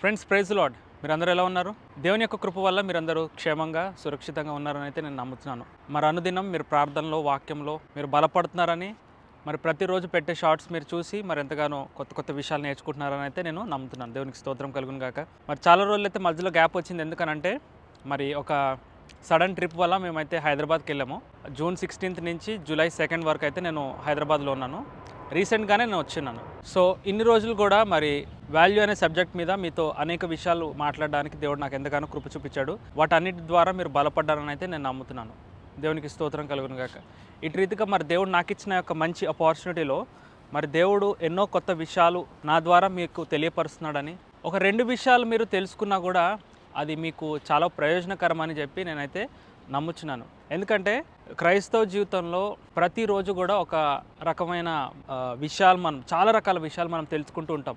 friends praise lord మీరందరూ ఎలా ఉన్నారు దేవుని యొక్క కృప వల్ల మీరందరూ క్షేమంగా సురక్షితంగా ఉన్నారని అయితే నేను నమ్ముతున్నాను మరి అనుదినం మీరు ప్రార్థనలో వాక్యంలో మీరు బలపడుతున్నారని మరి ప్రతిరోజు పెట్టే షార్ట్స్ మీరు చూసి మరి ఎంతగానో కొత్త కొత్త విషయాలు నేర్చుకుంటున్నారని అయితే నేను నమ్ముతున్నాను దేవునికి స్తోత్రం కలుగును కాక మరి చాలా రోజులైతే మధ్యలో గ్యాప్ వచ్చింది ఎందుకనంటే మరి ఒక సడన్ ట్రిప్ వల్ల మేమైతే హైదరాబాద్కి వెళ్ళాము జూన్ సిక్స్టీన్త్ నుంచి జూలై సెకండ్ వరకు అయితే నేను హైదరాబాద్లో ఉన్నాను రీసెంట్గానే నేను వచ్చినాను సో ఇన్ని రోజులు కూడా మరి వాల్యూ అనే సబ్జెక్ట్ మీద మీతో అనేక విషయాలు మాట్లాడడానికి దేవుడు నాకు ఎంతగానో కృప చూపించాడు వాటన్నిటి ద్వారా మీరు బలపడ్డారని అయితే నేను నమ్ముతున్నాను దేవునికి స్తోత్రం కలుగును కాక ఇటు రీతిగా మరి దేవుడు నాకు ఇచ్చిన యొక్క మంచి ఆపర్చునిటీలో మరి దేవుడు ఎన్నో కొత్త విషయాలు నా ద్వారా మీకు తెలియపరుస్తున్నాడని ఒక రెండు విషయాలు మీరు తెలుసుకున్నా కూడా అది మీకు చాలా ప్రయోజనకరం అని చెప్పి నేనైతే నమ్ముచున్నాను ఎందుకంటే క్రైస్తవ జీవితంలో ప్రతిరోజు కూడా ఒక రకమైన విషయాలు మనం చాలా రకాల విషయాలు మనం తెలుసుకుంటూ ఉంటాం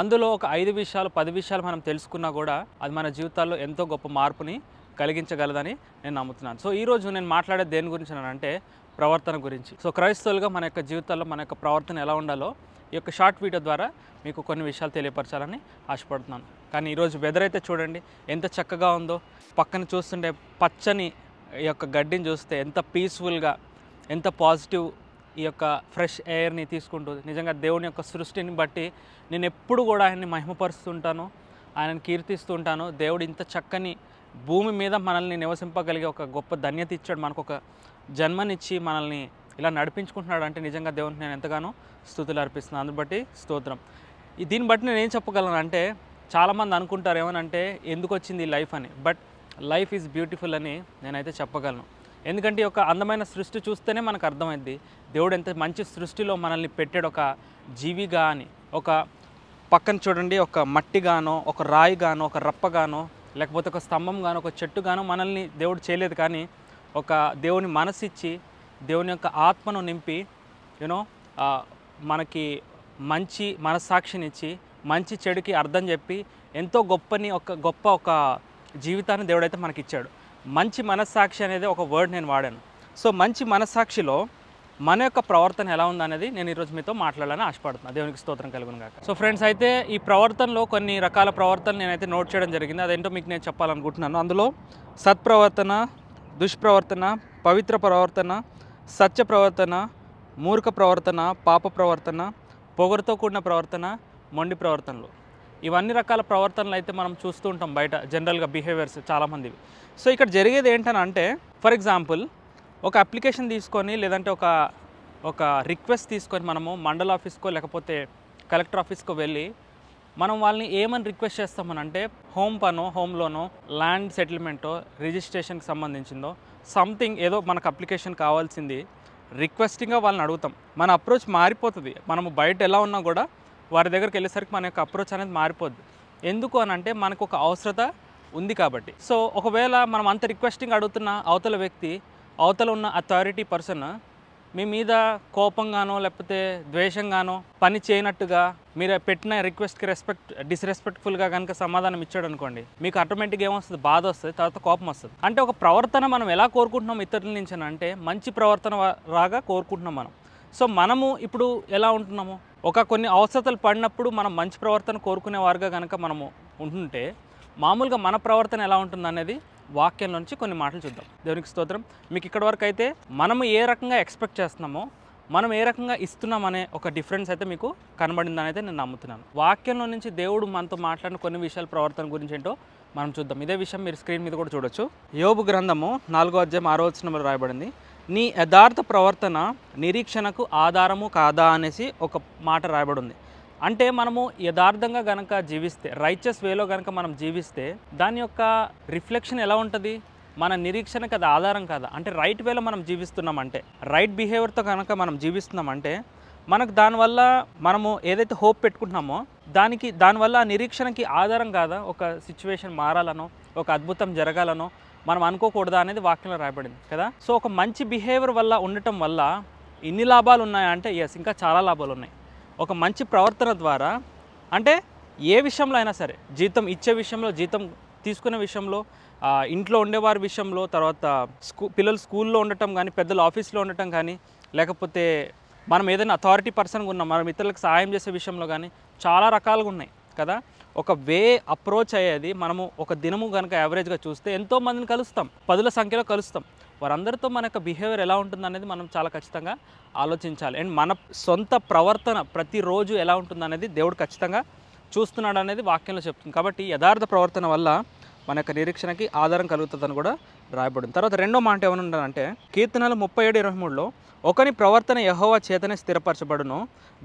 అందులో ఒక ఐదు విషయాలు పది విషయాలు మనం తెలుసుకున్నా కూడా అది మన జీవితాల్లో ఎంతో గొప్ప మార్పుని కలిగించగలదని నేను నమ్ముతున్నాను సో ఈరోజు నేను మాట్లాడే దేని గురించి అంటే ప్రవర్తన గురించి సో క్రైస్తవులుగా మన యొక్క జీవితాల్లో మన యొక్క ప్రవర్తన ఎలా ఉండాలో ఈ యొక్క షార్ట్ వీడియో ద్వారా మీకు కొన్ని విషయాలు తెలియపరచాలని ఆశపడుతున్నాను కానీ ఈరోజు వెదర్ అయితే చూడండి ఎంత చక్కగా ఉందో పక్కన చూస్తుండే పచ్చని ఈ యొక్క గడ్డిని చూస్తే ఎంత పీస్ఫుల్గా ఎంత పాజిటివ్ ఈ యొక్క ఫ్రెష్ ఎయిర్ని తీసుకుంటుంది నిజంగా దేవుని యొక్క సృష్టిని బట్టి నేను ఎప్పుడు కూడా ఆయన్ని మహిమపరుస్తుంటాను ఆయనను కీర్తిస్తుంటాను దేవుడు ఇంత చక్కని భూమి మీద మనల్ని నివసింపగలిగే ఒక గొప్ప ధన్యత ఇచ్చాడు మనకు ఒక జన్మనిచ్చి మనల్ని ఇలా నడిపించుకుంటున్నాడు అంటే నిజంగా దేవుని నేను ఎంతగానో స్థుతులు అర్పిస్తున్నాను అందుబట్టి స్తోత్రం దీన్ని బట్టి నేను ఏం చెప్పగలను అంటే చాలామంది అనుకుంటారు ఏమనంటే ఎందుకు వచ్చింది ఈ లైఫ్ అని బట్ లైఫ్ ఈజ్ బ్యూటిఫుల్ అని నేనైతే చెప్పగలను ఎందుకంటే ఒక అందమైన సృష్టి చూస్తేనే మనకు అర్థమైంది దేవుడు ఎంత మంచి సృష్టిలో మనల్ని పెట్టాడు ఒక జీవిగా అని ఒక పక్కన చూడండి ఒక మట్టిగానో ఒక రాయిగానో ఒక రప్పగానో లేకపోతే ఒక స్తంభం గాను ఒక చెట్టు మనల్ని దేవుడు చేయలేదు కానీ ఒక దేవుని మనసిచ్చి దేవుని యొక్క ఆత్మను నింపి యూనో మనకి మంచి మనస్సాక్షినిచ్చి మంచి చెడుకి అర్థం చెప్పి ఎంతో గొప్పని ఒక గొప్ప ఒక జీవితాన్ని దేవుడైతే మనకి ఇచ్చాడు మంచి మనస్సాక్షి అనేది ఒక వర్డ్ నేను వాడాను సో మంచి మనస్సాక్షిలో మన యొక్క ప్రవర్తన ఎలా ఉందనేది నేను ఈరోజు మీతో మాట్లాడాలని ఆశపడుతున్నాను దేవునికి స్తోత్రం కలుగును కాక సో ఫ్రెండ్స్ అయితే ఈ ప్రవర్తనలో కొన్ని రకాల ప్రవర్తనలు నేనైతే నోట్ చేయడం జరిగింది అదేంటో మీకు నేను చెప్పాలనుకుంటున్నాను అందులో సత్ప్రవర్తన దుష్ప్రవర్తన పవిత్ర ప్రవర్తన సత్య ప్రవర్తన మూర్ఖ ప్రవర్తన పాప ప్రవర్తన పొగరుతో కూడిన ప్రవర్తన మొండి ప్రవర్తనలు ఇవన్నీ రకాల ప్రవర్తనలు అయితే మనం చూస్తూ ఉంటాం బయట జనరల్గా బిహేవియర్స్ చాలామందివి సో ఇక్కడ జరిగేది ఏంటని అంటే ఫర్ ఎగ్జాంపుల్ ఒక అప్లికేషన్ తీసుకొని లేదంటే ఒక ఒక రిక్వెస్ట్ తీసుకొని మనము మండల ఆఫీస్కో లేకపోతే కలెక్టర్ ఆఫీస్కో వెళ్ళి మనం వాళ్ళని ఏమని రిక్వెస్ట్ చేస్తామనంటే హోమ్ పనో హోమ్ లోనో ల్యాండ్ సెటిల్మెంటో రిజిస్ట్రేషన్కి సంబంధించిందో సంథింగ్ ఏదో మనకు అప్లికేషన్ కావాల్సింది రిక్వెస్టింగ్గా వాళ్ళని అడుగుతాం మన అప్రోచ్ మారిపోతుంది మనము బయట ఎలా ఉన్నా కూడా వారి దగ్గరికి వెళ్ళేసరికి మన యొక్క అప్రోచ్ అనేది మారిపోద్ది ఎందుకు అని అంటే మనకు ఒక అవసరత ఉంది కాబట్టి సో ఒకవేళ మనం అంత రిక్వెస్టింగ్ అడుగుతున్న అవతల వ్యక్తి అవతల ఉన్న అథారిటీ పర్సన్ మీ మీద కోపంగానో లేకపోతే ద్వేషంగానో పని చేయనట్టుగా మీరు పెట్టిన రిక్వెస్ట్కి రెస్పెక్ట్ డిస్రెస్పెక్ట్ఫుల్గా కనుక సమాధానం ఇచ్చాడు అనుకోండి మీకు ఆటోమేటిక్గా ఏమొస్తుంది బాధ వస్తుంది తర్వాత కోపం వస్తుంది అంటే ఒక ప్రవర్తన మనం ఎలా కోరుకుంటున్నాం ఇతరుల నుంచి అంటే మంచి ప్రవర్తన రాగా కోరుకుంటున్నాం మనం సో మనము ఇప్పుడు ఎలా ఉంటున్నాము ఒక కొన్ని అవసరతలు పడినప్పుడు మనం మంచి ప్రవర్తన కోరుకునే వారుగా కనుక మనము ఉంటుంటే మామూలుగా మన ప్రవర్తన ఎలా ఉంటుంది అనేది వాక్యం నుంచి కొన్ని మాటలు చూద్దాం దేవునికి స్తోత్రం మీకు ఇక్కడ వరకు అయితే మనము ఏ రకంగా ఎక్స్పెక్ట్ చేస్తున్నామో మనం ఏ రకంగా ఇస్తున్నామనే ఒక డిఫరెన్స్ అయితే మీకు కనబడిందనైతే నేను నమ్ముతున్నాను వాక్యంలో నుంచి దేవుడు మనతో మాట్లాడిన కొన్ని విషయాల ప్రవర్తన గురించి ఏంటో మనం చూద్దాం ఇదే విషయం మీరు స్క్రీన్ మీద కూడా చూడొచ్చు యోబు గ్రంథము నాలుగో అధ్యాయం ఆరో వచ్చిన రాయబడింది నీ యథార్థ ప్రవర్తన నిరీక్షణకు ఆధారము కాదా అనేసి ఒక మాట రాయబడి ఉంది అంటే మనము యథార్థంగా గనక జీవిస్తే రైచస్ వేలో గనక మనం జీవిస్తే దాని యొక్క రిఫ్లెక్షన్ ఎలా ఉంటుంది మన నిరీక్షణకు అది ఆధారం కాదా అంటే రైట్ వేలో మనం జీవిస్తున్నామంటే రైట్ బిహేవియర్తో కనుక మనం జీవిస్తున్నామంటే మనకు దానివల్ల మనము ఏదైతే హోప్ పెట్టుకుంటున్నామో దానికి దానివల్ల నిరీక్షణకి ఆధారం కాదా ఒక సిచ్యువేషన్ మారాలనో ఒక అద్భుతం జరగాలనో మనం అనుకోకూడదా అనేది వాక్యంలో రాయబడింది కదా సో ఒక మంచి బిహేవియర్ వల్ల ఉండటం వల్ల ఇన్ని లాభాలు ఉన్నాయంటే ఎస్ ఇంకా చాలా లాభాలు ఉన్నాయి ఒక మంచి ప్రవర్తన ద్వారా అంటే ఏ విషయంలో అయినా సరే జీతం ఇచ్చే విషయంలో జీతం తీసుకునే విషయంలో ఇంట్లో ఉండేవారి విషయంలో తర్వాత స్కూ పిల్లలు స్కూల్లో ఉండటం కానీ పెద్దలు ఆఫీస్లో ఉండటం కానీ లేకపోతే మనం ఏదైనా అథారిటీ పర్సన్గా ఉన్నాం మనం ఇతరులకు సహాయం చేసే విషయంలో కానీ చాలా రకాలుగా ఉన్నాయి కదా ఒక వే అప్రోచ్ అయ్యేది మనము ఒక దినము కనుక యావరేజ్గా చూస్తే ఎంతో మందిని కలుస్తాం పదుల సంఖ్యలో కలుస్తాం వారందరితో మన యొక్క బిహేవియర్ ఎలా ఉంటుంది అనేది మనం చాలా ఖచ్చితంగా ఆలోచించాలి అండ్ మన సొంత ప్రవర్తన ప్రతిరోజు ఎలా ఉంటుంది అనేది దేవుడు ఖచ్చితంగా చూస్తున్నాడు అనేది వాక్యంలో చెప్తుంది కాబట్టి యథార్థ ప్రవర్తన వల్ల మన యొక్క నిరీక్షణకి ఆధారం కలుగుతుందని కూడా రాయబడింది తర్వాత రెండో మాట ఏమనుందంటే కీర్తనలు ముప్పై ఏడు ఇరవై మూడులో ఒకని ప్రవర్తన యహోవా చేతనే స్థిరపరచబడును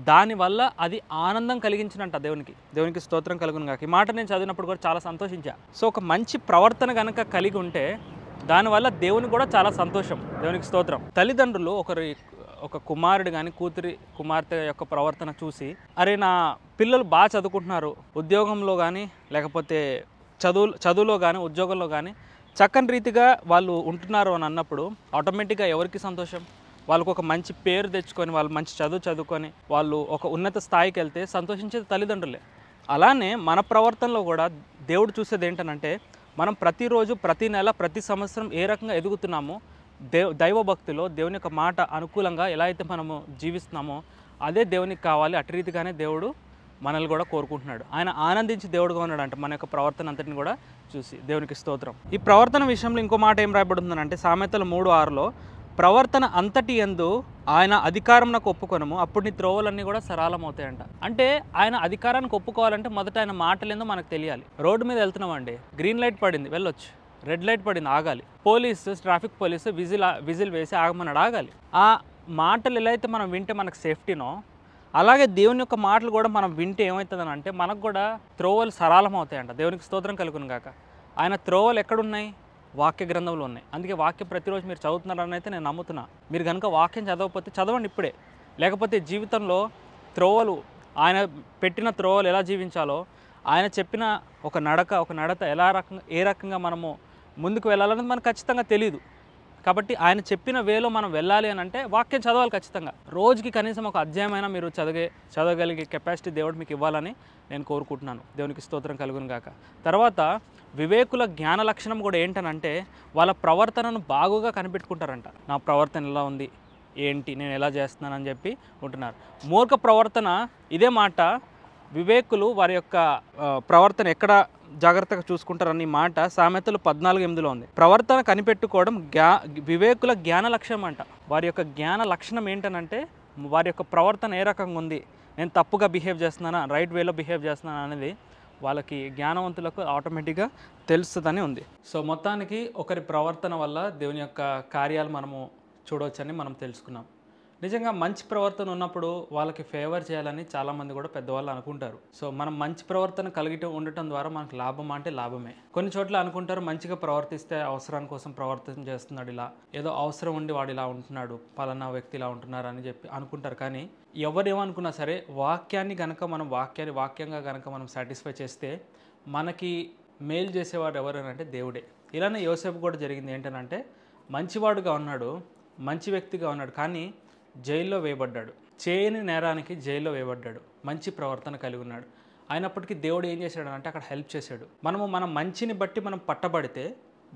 దానివల్ల అది ఆనందం కలిగించినట్ట దేవునికి దేవునికి స్తోత్రం కలుగును కాక ఈ మాట నేను చదివినప్పుడు కూడా చాలా సంతోషించా సో ఒక మంచి ప్రవర్తన కనుక కలిగి ఉంటే దానివల్ల దేవుని కూడా చాలా సంతోషం దేవునికి స్తోత్రం తల్లిదండ్రులు ఒకరి ఒక కుమారుడు కానీ కూతురి కుమార్తె యొక్క ప్రవర్తన చూసి అరే నా పిల్లలు బాగా చదువుకుంటున్నారు ఉద్యోగంలో కానీ లేకపోతే చదువు చదువులో కానీ ఉద్యోగంలో కానీ చక్కని రీతిగా వాళ్ళు ఉంటున్నారు అని అన్నప్పుడు ఆటోమేటిక్గా ఎవరికి సంతోషం వాళ్ళకు ఒక మంచి పేరు తెచ్చుకొని వాళ్ళు మంచి చదువు చదువుకొని వాళ్ళు ఒక ఉన్నత స్థాయికి వెళ్తే సంతోషించేది తల్లిదండ్రులే అలానే మన ప్రవర్తనలో కూడా దేవుడు చూసేది ఏంటనంటే మనం ప్రతిరోజు ప్రతి నెల ప్రతి సంవత్సరం ఏ రకంగా ఎదుగుతున్నామో దేవ్ దైవభక్తిలో దేవుని యొక్క మాట అనుకూలంగా ఎలా అయితే మనము జీవిస్తున్నామో అదే దేవునికి కావాలి అటు రీతిగానే దేవుడు మనల్ని కూడా కోరుకుంటున్నాడు ఆయన ఆనందించి దేవుడుగా ఉన్నాడంట మన యొక్క ప్రవర్తన అంతటిని కూడా చూసి దేవునికి స్తోత్రం ఈ ప్రవర్తన విషయంలో ఇంకో మాట ఏం రాయబడుతుందంటే సామెతలు మూడు ఆరులో ప్రవర్తన అంతటి ఎందు ఆయన నాకు ఒప్పుకొనము అప్పుడు నీ త్రోవలన్నీ కూడా సరళమవుతాయంట అంటే ఆయన అధికారానికి ఒప్పుకోవాలంటే మొదట ఆయన మాటలేందో మనకు తెలియాలి రోడ్డు మీద వెళ్తున్నామండి గ్రీన్ లైట్ పడింది వెళ్ళొచ్చు రెడ్ లైట్ పడింది ఆగాలి police traffic police whistle whistle వేసి ఆగమన్నాడు ఆగాలి ఆ మాటలు ఎలా అయితే మనం వింటే మనకు సేఫ్టీనో అలాగే దేవుని యొక్క మాటలు కూడా మనం వింటే ఏమవుతుందని అంటే మనకు కూడా త్రోవలు సరళం అవుతాయంట దేవునికి స్తోత్రం కలుగును కాక ఆయన త్రోవలు ఎక్కడున్నాయి వాక్య గ్రంథంలో ఉన్నాయి అందుకే వాక్యం ప్రతిరోజు మీరు చదువుతున్నారని అయితే నేను నమ్ముతున్నా మీరు కనుక వాక్యం చదవకపోతే చదవండి ఇప్పుడే లేకపోతే జీవితంలో త్రోవలు ఆయన పెట్టిన త్రోవలు ఎలా జీవించాలో ఆయన చెప్పిన ఒక నడక ఒక నడత ఎలా రకంగా ఏ రకంగా మనము ముందుకు వెళ్ళాలనేది మనకు ఖచ్చితంగా తెలియదు కాబట్టి ఆయన చెప్పిన వేలో మనం వెళ్ళాలి అని అంటే వాక్యం చదవాలి ఖచ్చితంగా రోజుకి కనీసం ఒక అధ్యాయమైనా మీరు చదివే చదవగలిగే కెపాసిటీ దేవుడు మీకు ఇవ్వాలని నేను కోరుకుంటున్నాను దేవునికి స్తోత్రం కలుగును గాక తర్వాత వివేకుల జ్ఞాన లక్షణం కూడా ఏంటనంటే వాళ్ళ ప్రవర్తనను బాగుగా కనిపెట్టుకుంటారంట నా ప్రవర్తన ఎలా ఉంది ఏంటి నేను ఎలా చేస్తున్నానని చెప్పి ఉంటున్నారు మూర్ఖ ప్రవర్తన ఇదే మాట వివేకులు వారి యొక్క ప్రవర్తన ఎక్కడ జాగ్రత్తగా చూసుకుంటారని మాట సామెతలు పద్నాలుగు ఎనిమిదిలో ఉంది ప్రవర్తన కనిపెట్టుకోవడం జ్ఞా వివేకుల జ్ఞాన లక్ష్యం అంట వారి యొక్క జ్ఞాన లక్షణం ఏంటనంటే వారి యొక్క ప్రవర్తన ఏ రకంగా ఉంది నేను తప్పుగా బిహేవ్ చేస్తున్నానా రైట్ వేలో బిహేవ్ చేస్తున్నానా అనేది వాళ్ళకి జ్ఞానవంతులకు ఆటోమేటిక్గా తెలుస్తుందని ఉంది సో మొత్తానికి ఒకరి ప్రవర్తన వల్ల దేవుని యొక్క కార్యాలు మనము చూడవచ్చని మనం తెలుసుకున్నాం నిజంగా మంచి ప్రవర్తన ఉన్నప్పుడు వాళ్ళకి ఫేవర్ చేయాలని చాలామంది కూడా పెద్దవాళ్ళు అనుకుంటారు సో మనం మంచి ప్రవర్తన కలిగి ఉండటం ద్వారా మనకు లాభం అంటే లాభమే కొన్ని చోట్ల అనుకుంటారు మంచిగా ప్రవర్తిస్తే అవసరాని కోసం ప్రవర్తన చేస్తున్నాడు ఇలా ఏదో అవసరం ఉండి వాడు ఇలా ఉంటున్నాడు పలానా వ్యక్తి ఇలా ఉంటున్నారు అని చెప్పి అనుకుంటారు కానీ ఎవరేమనుకున్నా సరే వాక్యాన్ని గనక మనం వాక్యాన్ని వాక్యంగా గనక మనం సాటిస్ఫై చేస్తే మనకి మేలు చేసేవాడు ఎవరనంటే దేవుడే ఇలానే యోసేపు కూడా జరిగింది ఏంటనంటే మంచివాడుగా ఉన్నాడు మంచి వ్యక్తిగా ఉన్నాడు కానీ జైల్లో వేయబడ్డాడు చేయని నేరానికి జైల్లో వేయబడ్డాడు మంచి ప్రవర్తన కలిగి ఉన్నాడు అయినప్పటికీ దేవుడు ఏం చేశాడు అంటే అక్కడ హెల్ప్ చేశాడు మనము మన మంచిని బట్టి మనం పట్టబడితే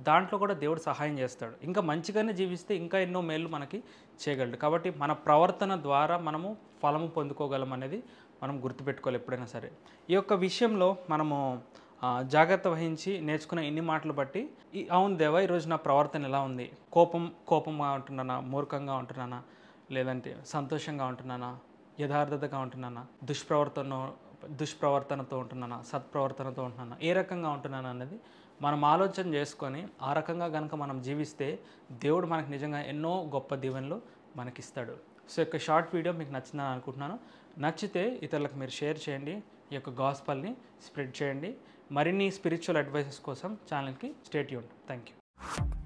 దాంట్లో కూడా దేవుడు సహాయం చేస్తాడు ఇంకా మంచిగానే జీవిస్తే ఇంకా ఎన్నో మేలు మనకి చేయగలడు కాబట్టి మన ప్రవర్తన ద్వారా మనము ఫలము పొందుకోగలం అనేది మనం గుర్తుపెట్టుకోవాలి ఎప్పుడైనా సరే ఈ యొక్క విషయంలో మనము జాగ్రత్త వహించి నేర్చుకున్న ఇన్ని మాటలు బట్టి అవును దేవా ఈరోజు నా ప్రవర్తన ఎలా ఉంది కోపం కోపంగా ఉంటున్నానా మూర్ఖంగా ఉంటున్నానా లేదంటే సంతోషంగా ఉంటున్నానా యథార్థతగా ఉంటున్నానా దుష్ప్రవర్తన దుష్ప్రవర్తనతో ఉంటున్నానా సత్ప్రవర్తనతో ఉంటున్నానా ఏ రకంగా ఉంటున్నానా అన్నది మనం ఆలోచన చేసుకొని ఆ రకంగా కనుక మనం జీవిస్తే దేవుడు మనకు నిజంగా ఎన్నో గొప్ప దీవెనలు మనకిస్తాడు సో యొక్క షార్ట్ వీడియో మీకు నచ్చిందని అనుకుంటున్నాను నచ్చితే ఇతరులకు మీరు షేర్ చేయండి ఈ యొక్క గాస్పల్ని స్ప్రెడ్ చేయండి మరిన్ని స్పిరిచువల్ అడ్వైసెస్ కోసం ఛానల్కి స్టేట్ యూన్ థ్యాంక్ యూ